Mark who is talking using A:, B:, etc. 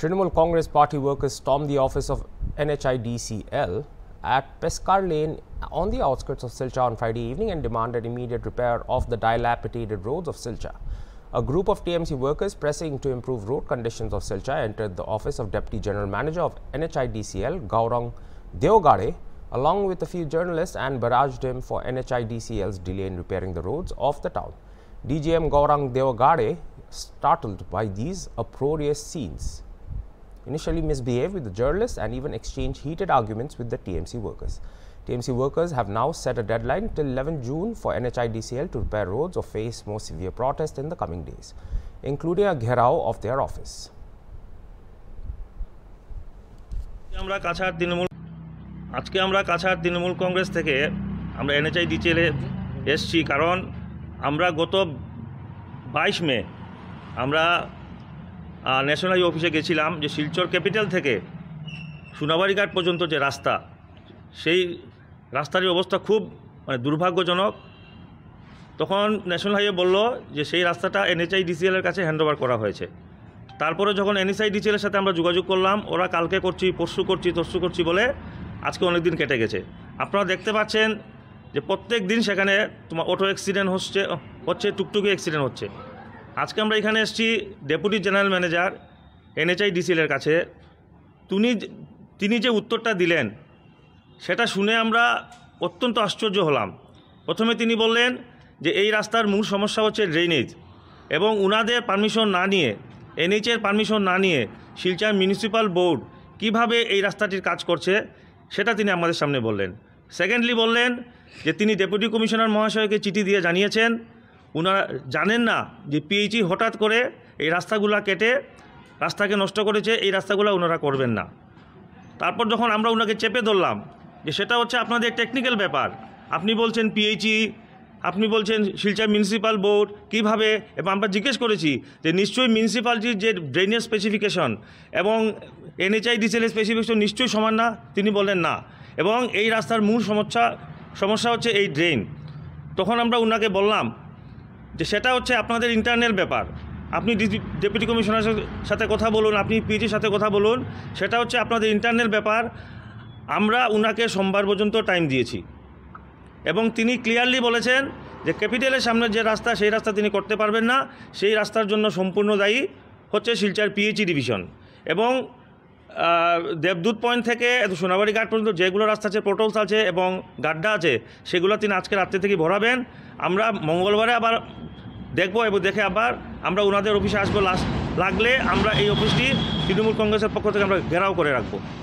A: Trinamool Congress party workers stormed the office of NHIDCL at Pescar Lane on the outskirts of Silcha on Friday evening and demanded immediate repair of the dilapidated roads of Silcha. A group of TMC workers pressing to improve road conditions of Silcha entered the office of Deputy General Manager of NHIDCL, Gaurang Deogare, along with a few journalists and barraged him for NHIDCL's delay in repairing the roads of the town. DGM Gaurang Deogare, startled by these uproarious scenes, initially misbehave with the journalists and even exchange heated arguments with the TMC workers. TMC workers have now set a deadline till 11 June for NHIDCL to repair roads or face more severe protests in the coming days, including a gherao of their office.
B: আজকে আমরা কাছাড় তৃণমূল কংগ্রেস থেকে আমরা NHI ডিচেলে এসছি কারণ আমরা গত বাইশ মে আমরা ন্যাশনাল অফিসে গেছিলাম যে শিলচর ক্যাপিটাল থেকে সোনাবাড়িঘাট পর্যন্ত যে রাস্তা সেই রাস্তারই অবস্থা খুব মানে দুর্ভাগ্যজনক তখন ন্যাশনাল হাইওয়ে বলল যে সেই রাস্তাটা এনএচআই ডিসিএলের কাছে হ্যান্ডওভার করা হয়েছে তারপরে যখন এনএসআই ডিসিএলের সাথে আমরা যোগাযোগ করলাম ওরা কালকে করছি পরশু করছি তরশু করছি বলে আজকে অনেক দিন কেটে গেছে আপনারা দেখতে পাচ্ছেন যে প্রত্যেক দিন সেখানে তোমার অটো অ্যাক্সিডেন্ট হচ্ছে হচ্ছে টুকটুকি অ্যাক্সিডেন্ট হচ্ছে আজকে আমরা এখানে এসেছি ডেপুটি জেনারেল ম্যানেজার এনএচআই ডিসিলের কাছে তিনি তিনি যে উত্তরটা দিলেন সেটা শুনে আমরা অত্যন্ত আশ্চর্য হলাম প্রথমে তিনি বললেন যে এই রাস্তার মূল সমস্যা হচ্ছে ড্রেনেজ এবং উনাদের পারমিশন না নিয়ে এনএইচের পারমিশন না নিয়ে শিলচর মিউনিসিপ্যাল বোর্ড কিভাবে এই রাস্তাটির কাজ করছে সেটা তিনি আমাদের সামনে বললেন সেকেন্ডলি বললেন যে তিনি ডেপুটি কমিশনার মহাশয়কে চিঠি দিয়ে জানিয়েছেন ওনারা জানেন না যে পিএইচই e হঠাৎ করে এই রাস্তাগুলা কেটে রাস্তাকে নষ্ট করেছে এই রাস্তাগুলো ওনারা করবেন না তারপর যখন আমরা ওনাকে চেপে ধরলাম যে সেটা হচ্ছে আপনাদের টেকনিক্যাল ব্যাপার আপনি বলছেন পিএইচই e, আপনি বলছেন শিলচর মিউনিসিপ্যাল বোর্ড কিভাবে এবং আমরা জিজ্ঞেস করেছি যে নিশ্চয়ই মিউনিসিপ্যালিটির যে ড্রেনেজ স্পেসিফিকেশন এবং এনএচআই ডিসেলের স্পেসিফিকেশন নিশ্চয়ই সমান না তিনি বলেন না এবং এই রাস্তার মূল সমস্যা সমস্যা হচ্ছে এই ড্রেন তখন আমরা ওনাকে বললাম যে সেটা হচ্ছে আপনাদের ইন্টারনাল ব্যাপার আপনি ডেপুটি কমিশনার সাথে কথা বলুন আপনি পিজির সাথে কথা বলুন সেটা হচ্ছে আপনাদের ইন্টারনাল ব্যাপার আমরা উনাকে সোমবার পর্যন্ত টাইম দিয়েছি এবং তিনি ক্লিয়ারলি বলেছেন যে ক্যাপিটালের সামনে যে রাস্তা সেই রাস্তা তিনি করতে পারবেন না সেই রাস্তার জন্য সম্পূর্ণ দায়ী হচ্ছে শিলচার পিএইচই ডিভিশন এবং দেবদূত পয়েন্ট থেকে সোনাবাড়ি ঘাট পর্যন্ত যেগুলো রাস্তা আছে পোটলস আছে এবং গাড্ডা আছে সেগুলো তিনি আজকে রাত্রে থেকে ভরাবেন আমরা মঙ্গলবারে আবার দেখবো এবং দেখে আবার আমরা ওনাদের অফিসে আসবো লাস্ট লাগলে আমরা এই অফিসটি তৃণমূল কংগ্রেসের পক্ষ থেকে আমরা ঘেরাও করে রাখবো